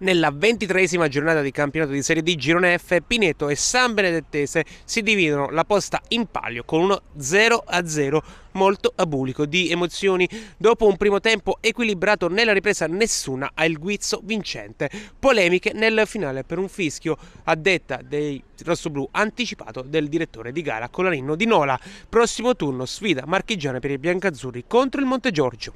Nella ventitresima giornata di campionato di Serie D Girone F, Pineto e San Benedettese si dividono la posta in palio con uno 0-0 molto abulico di emozioni. Dopo un primo tempo equilibrato nella ripresa nessuna ha il guizzo vincente. Polemiche nel finale per un fischio a detta dei rossoblù anticipato del direttore di gara Colaninno di Nola. Prossimo turno sfida marchigiana per i biancazzurri contro il Montegiorgio.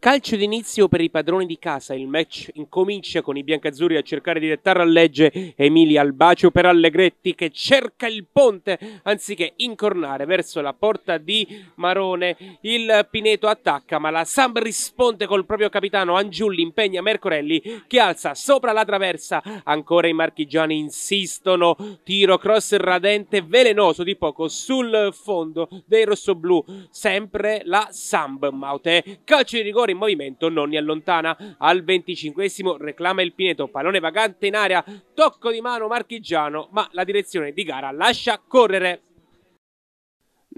Calcio d'inizio per i padroni di casa, il match incomincia con i biancazzurri a cercare di dettare a legge Emilia al bacio per Allegretti che cerca il ponte anziché incornare verso la porta di Marone. Il Pineto attacca ma la Samp risponde col proprio capitano Angiulli impegna Mercorelli che alza sopra la traversa. Ancora i marchigiani insistono, tiro cross radente velenoso di poco sul fondo dei rossoblù, sempre la Samp Maute. Calcio di rigore ancora in movimento, non ne allontana. Al 25 esimo reclama il Pineto, pallone vagante in area, tocco di mano marchigiano, ma la direzione di gara lascia correre.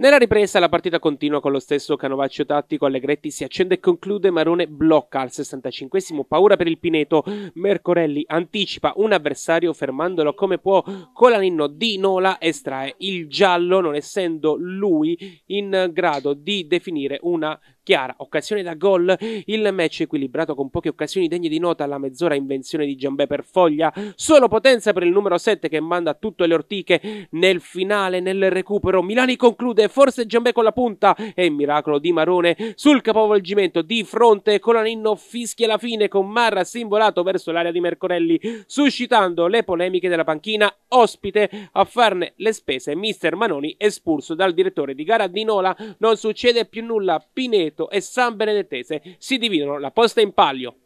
Nella ripresa la partita continua con lo stesso canovaccio tattico, Allegretti si accende e conclude, Marone blocca al 65 paura per il Pineto, Mercorelli anticipa un avversario fermandolo come può, Colaninno di Nola estrae il giallo non essendo lui in grado di definire una chiara, occasione da gol, il match equilibrato con poche occasioni degne di nota, la mezz'ora invenzione di Giambè per Foglia, solo potenza per il numero 7 che manda tutte le ortiche nel finale, nel recupero, Milani conclude, forse Giambè con la punta e miracolo di Marone sul capovolgimento di fronte, Colaninno fischia la fine con Marra simbolato verso l'area di Mercorelli, suscitando le polemiche della panchina ospite a farne le spese, mister Manoni espulso dal direttore di gara di Nola, non succede più nulla, Pineto Benedetto e San Benedettese si dividono la posta in palio.